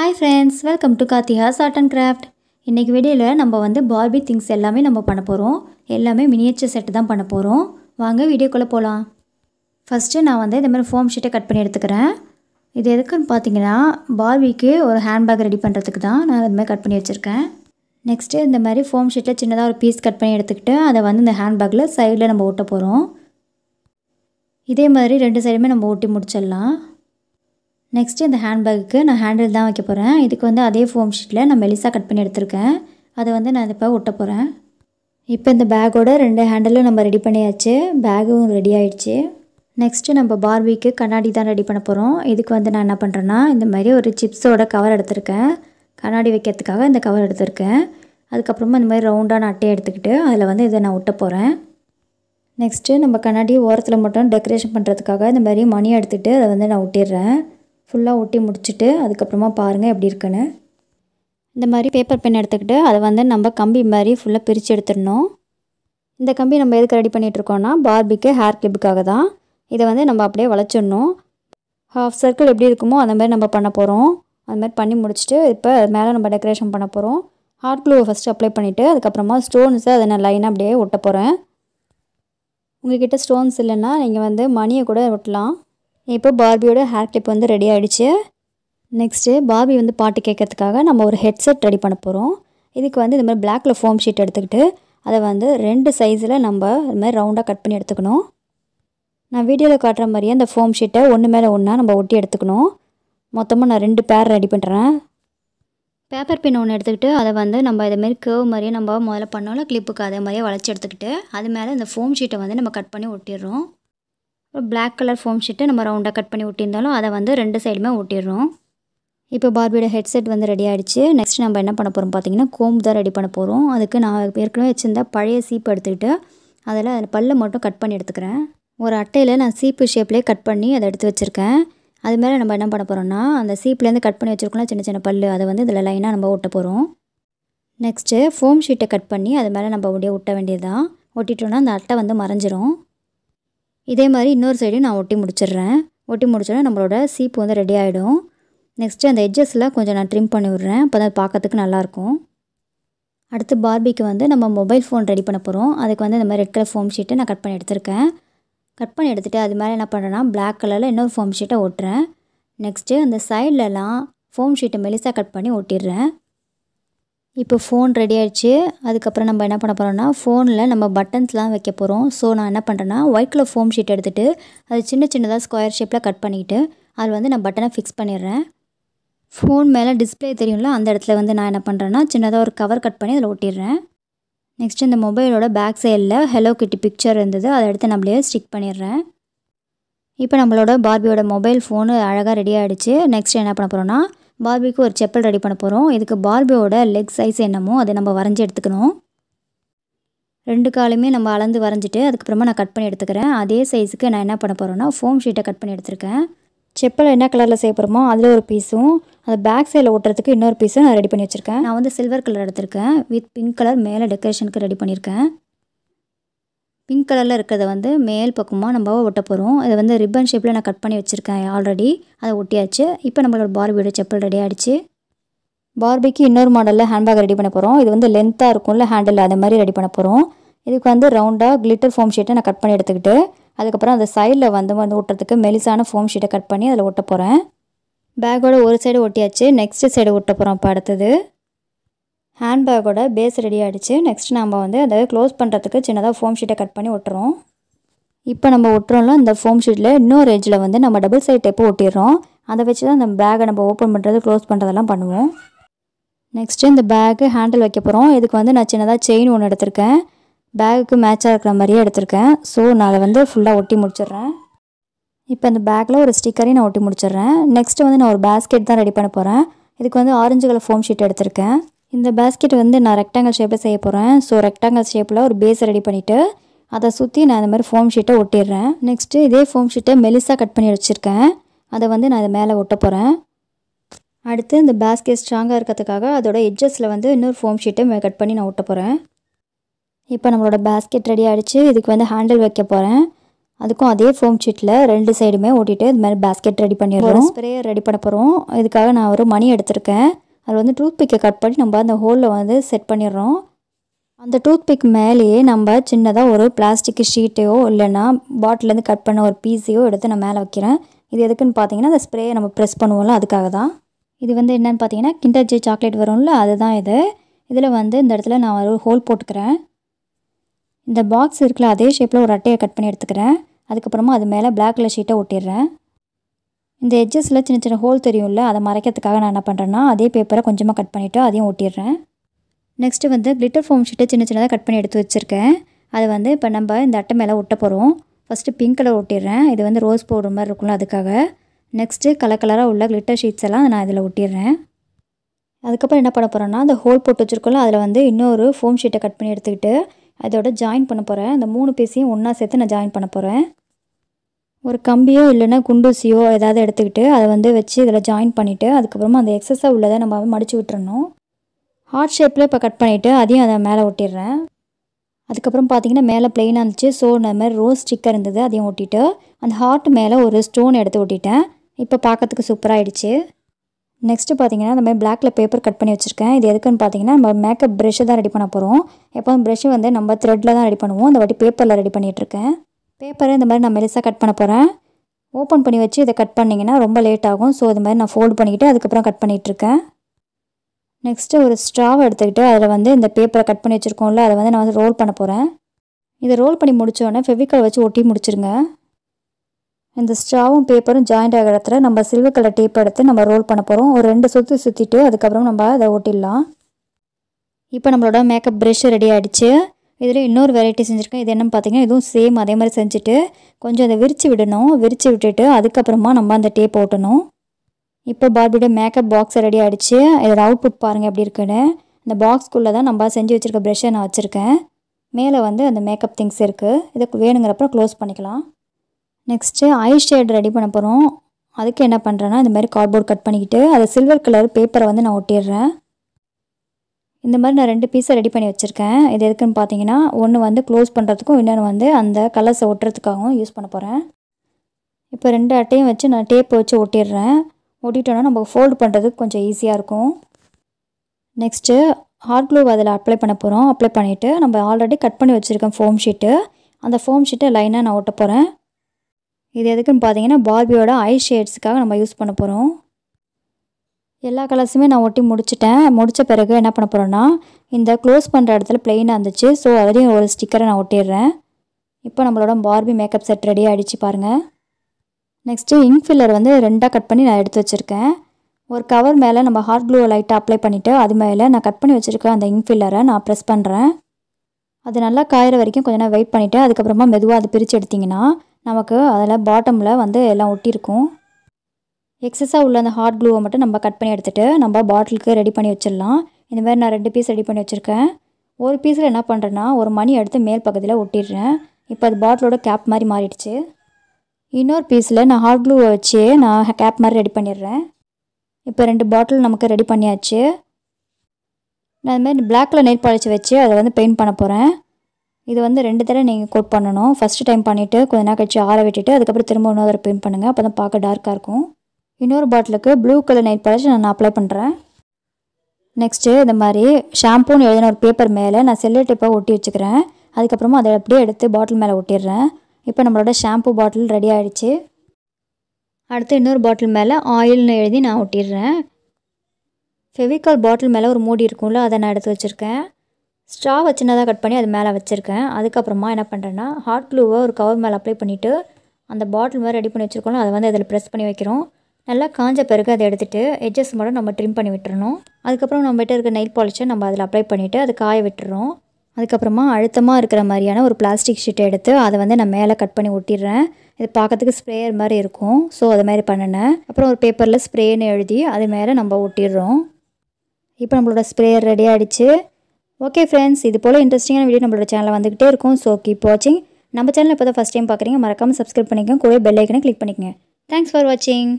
hi friends welcome to Karthika's art and craft இன்றைக்கி வீடியோவில் நம்ம வந்து பார்பி திங்ஸ் எல்லாமே நம்ம பண்ண போகிறோம் எல்லாமே மினியேச்சர் செட்டு தான் பண்ண போகிறோம் வாங்க வீடியோக்குள்ளே போகலாம் ஃபஸ்ட்டு நான் வந்து இந்த மாதிரி ஃபோம் ஷீட்டை கட் பண்ணி எடுத்துக்கிறேன் இது எதுக்குன்னு பார்த்தீங்கன்னா பார்பிக்கு ஒரு ஹேண்ட்பேக் ரெடி பண்ணுறதுக்கு தான் நான் இது மாதிரி கட் பண்ணி வச்சுருக்கேன் நெக்ஸ்ட்டு இந்த மாதிரி ஃபோம் ஷீட்டில் சின்னதாக ஒரு பீஸ் கட் பண்ணி எடுத்துக்கிட்டு அதை வந்து இந்த ஹேண்ட்பேக்கில் சைடில் நம்ம ஒட்ட போகிறோம் இதே மாதிரி ரெண்டு சைடுமே நம்ம ஓட்டி முடிச்சிடலாம் நெக்ஸ்ட்டு இந்த ஹேண்ட்பேக்கு நான் ஹேண்டில் தான் வைக்க போகிறேன் இதுக்கு வந்து அதே ஃபோம் ஷீட்டில் நான் மெலிசாக கட் பண்ணி எடுத்திருக்கேன் அதை வந்து நான் இப்போ ஒட்ட போகிறேன் இப்போ இந்த பேக்கோட ரெண்டு ஹேண்டிலும் நம்ம ரெடி பண்ணியாச்சு பேகும் ரெடி ஆகிடுச்சு நெக்ஸ்ட்டு நம்ம பார்பிக்கு கண்ணாடி தான் ரெடி பண்ண போகிறோம் இதுக்கு வந்து நான் என்ன பண்ணுறேன்னா இந்த மாதிரி ஒரு சிப்ஸோட கவர் எடுத்திருக்கேன் கண்ணாடி வைக்கிறதுக்காக இந்த கவர் எடுத்திருக்கேன் அதுக்கப்புறமா இந்த மாதிரி ரவுண்டான அட்டையை எடுத்துக்கிட்டு அதில் வந்து இதை நான் ஒட்ட போகிறேன் நெக்ஸ்ட்டு நம்ம கண்ணாடி ஓரத்தில் மட்டும் டெக்கரேஷன் பண்ணுறதுக்காக இந்த மாதிரி மணி எடுத்துகிட்டு அதை வந்து நான் ஒட்டிடுறேன் ஃபுல்லாக ஒட்டி முடிச்சுட்டு அதுக்கப்புறமா பாருங்கள் எப்படி இருக்குன்னு இந்த மாதிரி பேப்பர் பென் எடுத்துக்கிட்டு அதை வந்து நம்ம கம்பி மாதிரி ஃபுல்லாக பிரித்து எடுத்துடணும் இந்த கம்பி நம்ம எதுக்கு ரெடி பண்ணிகிட்ருக்கோன்னா பார்பிக்கு ஹேர் கிளிப்புக்காக தான் இதை வந்து நம்ம அப்படியே வளைச்சிடணும் ஹாஃப் சர்க்கிள் எப்படி இருக்குமோ அந்த மாதிரி நம்ம பண்ண போகிறோம் அந்த மாதிரி பண்ணி முடிச்சுட்டு இப்போ அது மேலே நம்ம டெக்கரேஷன் பண்ண போகிறோம் ஹார்ட் க்ளூவை ஃபஸ்ட்டு அப்ளை பண்ணிவிட்டு அதுக்கப்புறமா ஸ்டோன்ஸை அதை நான் லைனாக அப்படியே ஒட்ட போகிறேன் உங்கள்கிட்ட ஸ்டோன்ஸ் இல்லைன்னா நீங்கள் வந்து மணியை கூட ஒட்டலாம் இப்போ பார்பியோட ஹேர் கிளிப் வந்து ரெடி ஆகிடுச்சு நெக்ஸ்ட்டு பார்பி வந்து பாட்டு கேட்கறதுக்காக நம்ம ஒரு ஹெட்செட் ரெடி பண்ண போகிறோம் இதுக்கு வந்து இந்த மாதிரி பிளாக்கில் ஃபோம் ஷீட் எடுத்துக்கிட்டு அதை வந்து ரெண்டு சைஸில் நம்ம இது மாதிரி ரவுண்டாக கட் பண்ணி எடுத்துக்கணும் நான் வீடியோவில் காட்டுற மாதிரியே அந்த ஃபோம் ஷீட்டை ஒன்று மேலே ஒன்றா நம்ம ஒட்டி எடுத்துக்கணும் மொத்தமாக நான் ரெண்டு பேர் ரெடி பண்ணுறேன் பேப்பர் பின் ஒன்று எடுத்துக்கிட்டு அதை வந்து நம்ம இதுமாரி கேவ் மாதிரியே நம்ம முதல்ல பண்ணோம்னா கிளிப்புக்கு அதே மாதிரியே வளைச்சி எடுத்துக்கிட்டு அது மேலே இந்த ஃபோம் ஷீட்டை வந்து நம்ம கட் பண்ணி ஒட்டிடுறோம் பிளாக் கலர் ஃபோம் ஷீட்டை நம்ம ரவுண்டாக கட் பண்ணி ஒட்டியிருந்தாலும் அதை வந்து ரெண்டு சைடுமே ஒட்டிடுறோம் இப்போ பார்பியோட ஹெட்செட் வந்து ரெடி ஆகிடுச்சு நெக்ஸ்ட் நம்ம என்ன பண்ண போகிறோம் பார்த்தீங்கன்னா கோம்பு தான் ரெடி பண்ண போகிறோம் அதுக்கு நான் ஏற்கனவே வச்சுருந்த பழைய சீப்பு எடுத்துக்கிட்டு அதில் அதில் பல்லை மட்டும் கட் பண்ணி எடுத்துக்கிறேன் ஒரு அட்டையில் நான் சீப்பு ஷேப்லேயே கட் பண்ணி அதை எடுத்து வச்சுருக்கேன் அது மேலே நம்ம என்ன பண்ண போகிறோம்னா அந்த சீப்லேருந்து கட் பண்ணி வச்சுருக்கோம்ல சின்ன சின்ன பல் அதை வந்து இதில் லைனாக நம்ம ஒட்ட போகிறோம் நெக்ஸ்ட்டு ஃபோம் ஷீட்டை கட் பண்ணி அது மேலே நம்ம அப்படியே ஒட்ட வேண்டியது தான் ஒட்டிட்டோன்னா அந்த அட்டை வந்து மறைஞ்சிரும் இதே மாதிரி இன்னொரு சைடையும் நான் ஒட்டி முடிச்சிடுறேன் ஒட்டி முடிச்சோன்னா நம்மளோட சீப்பு வந்து ரெடி ஆகிடும் நெக்ஸ்ட்டு அந்த எட்ஜஸில் கொஞ்சம் நான் ட்ரிம் பண்ணி விட்றேன் அப்போ தான் பார்க்கறதுக்கு நல்லாயிருக்கும் அடுத்து பார்பிக்கு வந்து நம்ம மொபைல் ஃபோன் ரெடி பண்ண போகிறோம் அதுக்கு வந்து இந்த மாதிரி ரெட் கலர் ஃபோம் ஷீட்டை நான் கட் பண்ணி எடுத்திருக்கேன் கட் பண்ணி எடுத்துகிட்டு அது மேலே என்ன பண்ணுறேன்னா பிளாக் கலரில் இன்னொரு ஃபோம் ஷீட்டை ஒட்டுறேன் நெக்ஸ்ட்டு அந்த சைட்லலாம் ஃபோம் ஷீட்டை மெலிசாக கட் பண்ணி ஒட்டிடுறேன் இப்போ ஃபோன் ரெடி ஆகிடுச்சு அதுக்கப்புறம் நம்ம என்ன பண்ண போகிறோம்னா ஃபோனில் நம்ம பட்டன்ஸ்லாம் வைக்க போகிறோம் ஸோ நான் என்ன பண்ணுறேன்னா ஒயிட் கலர் ஃபோம் ஷீட் எடுத்துகிட்டு அது சின்ன சின்னதாக ஸ்கொயர் ஷேப்பில் கட் பண்ணிவிட்டு அதில் வந்து நான் பட்டனை ஃபிக்ஸ் பண்ணிடுறேன் ஃபோன் மேலே டிஸ்பிளே தெரியும்ல அந்த இடத்துல வந்து நான் என்ன பண்ணுறேன்னா சின்னதாக ஒரு கவர் கட் பண்ணி அதில் ஒட்டிடுறேன் நெக்ஸ்ட் இந்த மொபைலோட பேக் சைடில் ஹலோ கிட்டி பிக்சர் இருந்தது அதை எடுத்து நம்மளே ஸ்டிக் பண்ணிடுறேன் இப்போ நம்மளோட பார்பியோட மொபைல் ஃபோனு அழகாக ரெடி ஆகிடுச்சு நெக்ஸ்ட் என்ன பண்ண போகிறோன்னா பார்பிக்கு ஒரு செப்பல் ரெடி பண்ண போகிறோம் இதுக்கு பார்பியோட லெக் சைஸ் என்னமோ அதை நம்ம வரைஞ்சி எடுத்துக்கணும் ரெண்டு காலையுமே நம்ம அளந்து வரைஞ்சிட்டு அதுக்கப்புறமா நான் கட் பண்ணி எடுத்துக்கிறேன் அதே சைஸுக்கு நான் என்ன பண்ண போகிறேன்னா ஃபோம் ஷீட்டை கட் பண்ணி எடுத்துருக்கேன் செப்பல் என்ன கலரில் செய்ய போகிறோமோ அதில் ஒரு பீஸும் அது பேக் சைடில் ஓட்டுறதுக்கு இன்னொரு பீஸும் நான் ரெடி பண்ணி வச்சுருக்கேன் நான் வந்து சில்வர் கலர் எடுத்திருக்கேன் வித் பிங்க் கலர் மேலே டெக்கரேஷனுக்கு ரெடி பண்ணியிருக்கேன் பிங்க் கலரில் இருக்கிறத வந்து மேல் பக்கமாக நம்ம ஒட்ட போகிறோம் அதை வந்து ரிப்பன் ஷேப்பில் நான் கட் பண்ணி வச்சுருக்கேன் ஆல்ரெடி அதை ஒட்டியாச்சு இப்போ நம்மளோட பார்பியோட செப்பல் ரெடி ஆகிடுச்சு பார்பிக்கு இன்னொரு மாடலில் ஹேண்ட்பேக் ரெடி பண்ண போகிறோம் இது வந்து லென்த்தாக இருக்கும்ல ஹேண்டில் அதை மாதிரி ரெடி பண்ண போகிறோம் இதுக்கு வந்து ரவுண்டாக கிளிட்டர் ஃபோம் ஷீட்டை நான் கட் பண்ணி எடுத்துக்கிட்டு அதுக்கப்புறம் அந்த சைடில் வந்து வந்து ஒட்டுறதுக்கு மெலிசான ஃபோம் ஷீட்டை கட் பண்ணி அதில் ஒட்ட போகிறேன் பேக்கோட ஒரு சைடு ஒட்டியாச்சு நெக்ஸ்ட் சைடு ஒட்ட போகிறோம் இப்போ அடுத்தது ஹேண்ட்பேக்கோட பேஸ் ரெடி ஆகிடுச்சு நெக்ஸ்ட் நம்ம வந்து அதை க்ளோஸ் பண்ணுறதுக்கு சின்னதாக ஃபோம் ஷீட்டை கட் பண்ணி ஒட்டுறோம் இப்போ நம்ம ஒட்டுறோம்ல அந்த ஃபோம் ஷீட்டில் இன்னொரு ஏஜில் வந்து நம்ம டபுள் சைட் டைப்பை ஒட்டிடுறோம் அதை வச்சு தான் அந்த பேக்கை நம்ம ஓப்பன் பண்ணுறது க்ளோஸ் பண்ணுறதெல்லாம் பண்ணுவோம் நெக்ஸ்ட்டு இந்த பேக்கு ஹேண்டில் வைக்க போகிறோம் இதுக்கு வந்து நான் சின்னதாக செயின் ஒன்று எடுத்திருக்கேன் பேக்குக்கு மேட்சாக இருக்கிற மாதிரியே எடுத்திருக்கேன் ஸோ நான் அதை வந்து ஃபுல்லாக ஒட்டி முடிச்சிடுறேன் இப்போ இந்த பேக்கில் ஒரு ஸ்டிக்கரையும் நான் ஒட்டி முடிச்சிடுறேன் நெக்ஸ்ட்டு வந்து நான் ஒரு பேஸ்கெட் தான் ரெடி பண்ண போகிறேன் இதுக்கு வந்து ஆரஞ்சு கலர் ஃபோம் ஷீட் எடுத்திருக்கேன் இந்த பேஸ்கெட் வந்து நான் ரெக்டாங்கல் ஷேப்பில் செய்ய போகிறேன் ஸோ ரெக்டாங்கல் ஷேப்பில் ஒரு பேஸ் ரெடி பண்ணிவிட்டு அதை சுற்றி நான் இந்த மாதிரி ஃபோம் ஷீட்டை ஒட்டிடுறேன் நெக்ஸ்ட்டு இதே ஃபோம் ஷீட்டை மெலிசாக கட் பண்ணி வச்சுருக்கேன் அதை வந்து நான் இதை மேலே ஒட்ட போகிறேன் அடுத்து இந்த பேஸ்கெட் ஸ்ட்ராங்காக இருக்கிறதுக்காக அதோட எட்ஜஸில் வந்து இன்னொரு ஃபோம் ஷீட்டை கட் பண்ணி நான் ஒட்ட போகிறேன் இப்போ நம்மளோட பேஸ்கெட் ரெடி ஆகிடுச்சு இதுக்கு வந்து ஹேண்டில் வைக்க போகிறேன் அதுக்கும் அதே ஃபோம் ஷீட்டில் ரெண்டு சைடுமே ஓட்டிட்டு இது மாதிரி பேஸ்கெட் ரெடி பண்ணிடுறோம் ஸ்ப்ரேயர் ரெடி பண்ண போகிறோம் இதுக்காக நான் ஒரு மணி எடுத்திருக்கேன் அதில் வந்து டூத் பிக்கை கட் பண்ணி நம்ம அந்த ஹோலில் வந்து செட் பண்ணிடுறோம் அந்த டூத் பிக் மேலேயே நம்ம சின்னதாக ஒரு பிளாஸ்டிக் ஷீட்டையோ இல்லைன்னா பாட்டிலேருந்து கட் பண்ண ஒரு பீஸையோ எடுத்து நான் மேலே வைக்கிறேன் இது எதுக்குன்னு பார்த்தீங்கன்னா அந்த ஸ்ப்ரேயை நம்ம ப்ரெஸ் பண்ணுவோம்ல அதுக்காக தான் இது வந்து என்னென்னு பார்த்தீங்கன்னா கிண்டர்ஜி சாக்லேட் வரும்ல அதுதான் இது இதில் வந்து இந்த இடத்துல நான் ஒரு ஹோல் போட்டுக்கிறேன் இந்த பாக்ஸ் இருக்குல்ல அதே ஷேப்பில் ஒரு அட்டையை கட் பண்ணி எடுத்துக்கிறேன் அதுக்கப்புறமா அது மேலே பிளாக் கலர் ஷீட்டை ஒட்டிடுறேன் இந்த எட்ஜஸில் சின்ன சின்ன ஹோல் தெரியும்ல அதை மறைக்கிறதுக்காக நான் என்ன பண்ணுறேன்னா அதே பேப்பரை கொஞ்சமாக கட் பண்ணிவிட்டு அதையும் ஒட்டிடுறேன் நெக்ஸ்ட்டு வந்து கிளிட்டர் ஃபோம் ஷீட்டை சின்ன சின்னதாக கட் பண்ணி எடுத்து வச்சுருக்கேன் அதை வந்து இப்போ நம்ம இந்த அட்டை மேலே ஒட்ட போகிறோம் ஃபஸ்ட்டு பிங்க் கலர் ஒட்டிடுறேன் இது வந்து ரோஸ் பவுடர் மாதிரி இருக்கும்ல அதுக்காக நெக்ஸ்ட்டு கலர் கலராக உள்ள கிளிட்டர் ஷீட்ஸ் எல்லாம் நான் இதில் ஒட்டிடுறேன் அதுக்கப்புறம் என்ன பண்ண போகிறேன்னா அந்த ஹோல் போட்டு வச்சுருக்கோம்ல அதில் வந்து இன்னொரு ஃபோம் ஷீட்டை கட் பண்ணி எடுத்துக்கிட்டு அதோட ஜாயின் பண்ண போகிறேன் அந்த மூணு பீஸையும் ஒன்றா சேர்த்து நான் ஜாயின் பண்ண போகிறேன் ஒரு கம்பியோ இல்லைன்னா குண்டூசியோ ஏதாவது எடுத்துக்கிட்டு அதை வந்து வச்சு இதில் ஜாயின் பண்ணிவிட்டு அதுக்கப்புறமா அந்த எக்ஸஸாக உள்ளதை நம்ம மடித்து விட்டுறணும் ஹார்ட் ஷேப்பில் இப்போ கட் பண்ணிவிட்டு அதையும் அதை மேலே ஒட்டிடுறேன் அதுக்கப்புறம் பார்த்திங்கன்னா மேலே பிளெயினாக இருந்துச்சு ஸோ அந்த மாதிரி ரோஸ் ஸ்டிக்கர் இருந்தது அதையும் ஒட்டிவிட்டு அந்த ஹார்ட் மேலே ஒரு ஸ்டோன் எடுத்து ஒட்டிட்டேன் இப்போ பார்க்கறதுக்கு சூப்பராகிடுச்சு நெக்ஸ்ட்டு பார்த்தீங்கன்னா இந்த மாதிரி பிளாக்கில் பேப்பர் கட் பண்ணி வச்சுருக்கேன் இது எதுக்குன்னு பார்த்தீங்கன்னா நம்ம மேக்கப் ப்ரெஷ்ஷை தான் ரெடி பண்ண போகிறோம் எப்போதும் ப்ரெஷ்ஷு வந்து நம்ம த்ரெட்டில் தான் ரெடி பண்ணுவோம் அந்த வாட்டி பேப்பரில் ரெடி பண்ணிகிட்ருக்கேன் பேப்பரை இந்த மாதிரி நான் மெலிசாக கட் பண்ண போகிறேன் ஓப்பன் பண்ணி வச்சு இதை கட் பண்ணிங்கன்னா ரொம்ப லேட் ஆகும் ஸோ இது மாதிரி நான் ஃபோல்டு பண்ணிக்கிட்டு அதுக்கப்புறம் கட் பண்ணிகிட்ருக்கேன் நெக்ஸ்ட்டு ஒரு ஸ்ட்ராவை எடுத்துக்கிட்டு அதில் வந்து இந்த பேப்பரை கட் பண்ணி வச்சுருக்கோம்ல அதை வந்து நான் வந்து ரோல் பண்ண போகிறேன் இதை ரோல் பண்ணி முடித்தோடனே ஃபெவிக்கால் வச்சு ஒட்டி முடிச்சிருங்க இந்த ஸ்ட்ராவும் பேப்பரும் ஜாயிண்ட் ஆகிற இடத்துல நம்ம சில்வர் கலர் டேப் எடுத்து நம்ம ரோல் பண்ண போகிறோம் ஒரு ரெண்டு சுற்றி சுற்றிட்டு அதுக்கப்புறம் நம்ம அதை ஒட்டிடலாம் இப்போ நம்மளோட மேக்கப் ப்ரெஷ் ரெடி ஆகிடுச்சு இதில் இன்னொரு வெரைட்டி செஞ்சுருக்கேன் இது என்னென்னு பார்த்தீங்கன்னா இதுவும் சேம் அதே மாதிரி செஞ்சுட்டு கொஞ்சம் அதை விரித்து விடணும் விரித்து விட்டுட்டு அதுக்கப்புறமா நம்ம அந்த டேப் ஓட்டணும் இப்போ பார்பியோட மேக்கப் பாக்ஸ் ரெடி ஆகிடுச்சு இதோட அவுட்புட் பாருங்கள் எப்படி இருக்குன்னு அந்த பாக்ஸ்க்குள்ளே தான் நம்ம செஞ்சு வச்சுருக்க ப்ரெஷ்ஷை நான் வச்சுருக்கேன் மேலே வந்து அந்த மேக்கப் திங்ஸ் இருக்குது இதை வேணுங்கிறப்ப க்ளோஸ் பண்ணிக்கலாம் நெக்ஸ்ட்டு ஐ ஷேட் ரெடி பண்ண போகிறோம் அதுக்கு என்ன பண்ணுறேன்னா இந்த மாதிரி கார்ட்போர்ட் கட் பண்ணிக்கிட்டு அதை சில்வர் கலர் பேப்பரை வந்து நான் ஒட்டிடுறேன் இந்த மாதிரி நான் ரெண்டு பீஸை ரெடி பண்ணி வச்சுருக்கேன் இது எதுக்குன்னு பார்த்தீங்கன்னா ஒன்று வந்து க்ளோஸ் பண்ணுறதுக்கும் இன்னொன்று வந்து அந்த கலர்ஸை ஒட்டுறதுக்காகவும் யூஸ் பண்ண போகிறேன் இப்போ ரெண்டு அட்டையும் வச்சு நான் டேப்பை வச்சு ஒட்டிடுறேன் ஒட்டிட்டோன்னா நம்ம ஃபோல்டு பண்ணுறதுக்கு கொஞ்சம் ஈஸியாக இருக்கும் நெக்ஸ்ட்டு ஹார்ட் க்ளூ அதில் அப்ளை பண்ண போகிறோம் அப்ளை பண்ணிவிட்டு நம்ம ஆல்ரெடி கட் பண்ணி வச்சுருக்கேன் ஃபோம் ஷீட்டு அந்த ஃபோம் ஷீட்டை லைனாக நான் ஒட்ட போகிறேன் இது எதுக்குன்னு பார்த்தீங்கன்னா பார்பியோட ஐ ஷேட்ஸுக்காக நம்ம யூஸ் பண்ண போகிறோம் எல்லா கலர்ஸுமே நான் ஒட்டி முடிச்சிட்டேன் முடித்த பிறகு என்ன பண்ண போகிறேன்னா இந்த க்ளோஸ் பண்ணுற இடத்துல பிளெயினாக இருந்துச்சு ஸோ அதுலேயும் ஒரு ஸ்டிக்கரை நான் ஒட்டிடுறேன் இப்போ நம்மளோட பார்பி மேக்கப் செட் ரெடி ஆகிடுச்சு பாருங்கள் நெக்ஸ்ட்டு இங்க் ஃபில்லர் வந்து ரெண்டாக கட் பண்ணி நான் எடுத்து வச்சுருக்கேன் ஒரு கவர் மேலே நம்ம ஹார்ட் க்ளூ லைட்டாக அப்ளை பண்ணிவிட்டு அது மேலே நான் கட் பண்ணி வச்சுருக்கேன் அந்த இங்க் ஃபில்லரை நான் ப்ரெஸ் பண்ணுறேன் அது நல்லா காயிற வரைக்கும் கொஞ்சம் நேரம் வெயிட் பண்ணிவிட்டு அதுக்கப்புறமா மெதுவாக அது பிரித்து எடுத்திங்கன்னா நமக்கு அதில் பாட்டமில் வந்து எல்லாம் ஒட்டியிருக்கும் எக்ஸஸாக உள்ள அந்த ஹாட் க்ளூவை மட்டும் நம்ம கட் பண்ணி எடுத்துகிட்டு நம்ம பாட்டிலுக்கு ரெடி பண்ணி வச்சிடலாம் இந்த மாதிரி நான் ரெண்டு பீஸ் ரெடி பண்ணி வச்சுருக்கேன் ஒரு பீஸில் என்ன பண்ணுறேன்னா ஒரு மணி எடுத்து மேல் பகுதியில் ஒட்டிடுறேன் இப்போ அது பாட்டிலோட கேப் மாதிரி மாறிடுச்சு இன்னொரு பீஸில் நான் ஹாட் க்ளூவை வச்சு நான் கேப் மாதிரி ரெடி பண்ணிடுறேன் இப்போ ரெண்டு பாட்டில் நமக்கு ரெடி பண்ணியாச்சு நான் அதுமாதிரி பிளாக்கில் நெல் பாலிச்சு வச்சு அதை வந்து பெயிண்ட் பண்ண போகிறேன் இது வந்து ரெண்டு தடவை நீங்கள் கோட் பண்ணணும் ஃபஸ்ட்டு டைம் பண்ணிவிட்டு கொஞ்ச நேரம் கழிச்சு ஆற விட்டுட்டு அதுக்கப்புறம் திரும்ப இன்னொரு பெயிண்ட் பண்ணுங்கள் அப்போ தான் பார்க்க டார்க்காக இருக்கும் இன்னொரு பாட்டிலுக்கு ப்ளூ கலர் நைட் பாலிஷ் நான் அப்ளை பண்ணுறேன் நெக்ஸ்ட்டு இந்த மாதிரி ஷாம்பூன்னு எழுதின ஒரு பேப்பர் மேலே நான் செல்லு டேப்பாக ஒட்டி வச்சுக்கிறேன் அதுக்கப்புறமா அதை அப்படியே எடுத்து பாட்டில் மேலே ஒட்டிடுறேன் இப்போ நம்மளோட ஷாம்பூ பாட்டில் ரெடி ஆகிடுச்சு அடுத்து இன்னொரு பாட்டில் மேலே ஆயில்னு எழுதி நான் ஒட்டிடுறேன் ஃபெவிகால் பாட்டில் மேலே ஒரு மூடி இருக்கும்ல அதை நான் எடுத்து வச்சுருக்கேன் ஸ்ட்ரா சின்னதாக கட் பண்ணி அது மேலே வச்சுருக்கேன் அதுக்கப்புறமா என்ன பண்ணுறேன்னா ஹாட் க்ளூவை ஒரு கவர் மேலே அப்ளை பண்ணிவிட்டு அந்த பாட்டில் மாதிரி ரெடி பண்ணி வச்சுருக்கோம் அதை வந்து அதில் ப்ரெஸ் பண்ணி வைக்கிறோம் நல்லா காஞ்ச பிறகு அதை எடுத்துகிட்டு எட்ஜஸ் மட்டும் நம்ம ட்ரிம் பண்ணி விட்டுறணும் அதுக்கப்புறம் நம்மகிட்ட இருக்க நெயில் பாலிஷை நம்ம அதில் அப்ளை பண்ணிவிட்டு அது காய விட்டுறோம் அதுக்கப்புறமா அழுத்தமாக இருக்கிற மாதிரியான ஒரு பிளாஸ்டிக் ஷீட்டை எடுத்து அதை வந்து நான் மேலே கட் பண்ணி ஒட்டிடுறேன் இது பார்க்கறதுக்கு ஸ்ப்ரேயர் மாதிரி இருக்கும் ஸோ அது மாதிரி பண்ணினேன் அப்புறம் ஒரு பேப்பரில் ஸ்ப்ரேன்னு எழுதி அது மேலே நம்ம ஒட்டிடுறோம் இப்போ நம்மளோட ஸ்ப்ரேயர் ரெடி ஆகிடுச்சு ஓகே ஃப்ரெண்ட்ஸ் இது போல் இன்ட்ரெஸ்டிங்கான வீடியோ நம்மளோட சேனலில் வந்துகிட்டே இருக்கும் ஸோ கீப் வாட்சிங் நம்ம சேனல் இப்போ தான் ஃபஸ்ட் டைம் பார்க்குறீங்க மறக்காமல் சப்ஸ்கிரைப் பண்ணிக்கோங்க கூட பெல் கிளிக் பண்ணிக்கோங்க தேங்க்ஸ் ஃபார் வாட்சிங்